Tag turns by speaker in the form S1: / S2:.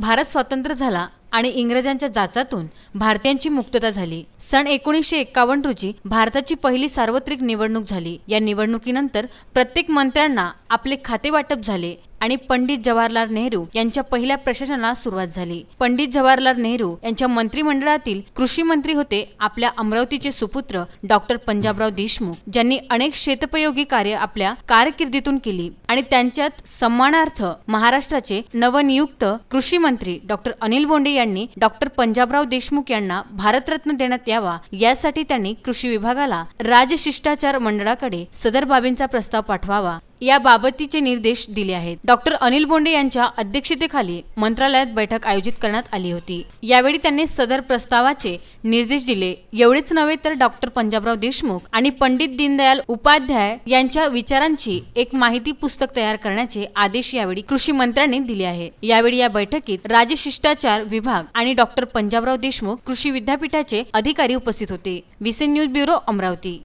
S1: भारत स्वतंत्र झाला आणि इंग्रजांच्या जाचातून भारतीयांची मुक्तता झाली सन एकोणीसशे एक्कावन्न रोजी भारताची पहिली सार्वत्रिक निवडणूक झाली या निवडणुकीनंतर प्रत्येक मंत्र्यांना आपले खाते वाटप झाले आणि पंडित जवाहरलाल नेहरू यांच्या पहिल्या प्रशासनाला सुरुवात झाली पंडित जवाहरलाल नेहरू यांच्या मंत्रिमंडळातील कृषी मंत्री होते आपल्या अमरावतीचे सुपुत्र डॉक्टर पंजाबराव देशमुख ज्यांनी अनेक शेतपयोगी कार्य आपल्या कारकिर्दीतून केली आणि त्यांच्यात सन्मानार्थ महाराष्ट्राचे नवनियुक्त कृषी मंत्री डॉक्टर अनिल बोंडे यांनी डॉक्टर पंजाबराव देशमुख यांना भारतरत्न देण्यात यावा यासाठी त्यांनी कृषी विभागाला राजशिष्टाचार मंडळाकडे सदर बाबींचा प्रस्ताव पाठवावा या बाबतीचे निर्देश दिले आहेत डॉक्टर अनिल बोंडे यांच्या अध्यक्षतेखाली मंत्रालयात बैठक आयोजित करण्यात आली होती यावेळी त्यांनी सदर प्रस्तावाचे निर्देश दिले एवढेच नव्हे तर डॉक्टर पंजाबराव देशमुख आणि पंडित दीनदयाल उपाध्याय यांच्या विचारांची एक माहिती पुस्तक तयार करण्याचे आदेश यावेळी कृषी मंत्र्यांनी दिले आहे यावेळी या बैठकीत राज्य शिष्टाचार विभाग आणि डॉक्टर पंजाबराव देशमुख कृषी विद्यापीठाचे अधिकारी उपस्थित होते विसेन न्यूज ब्युरो अमरावती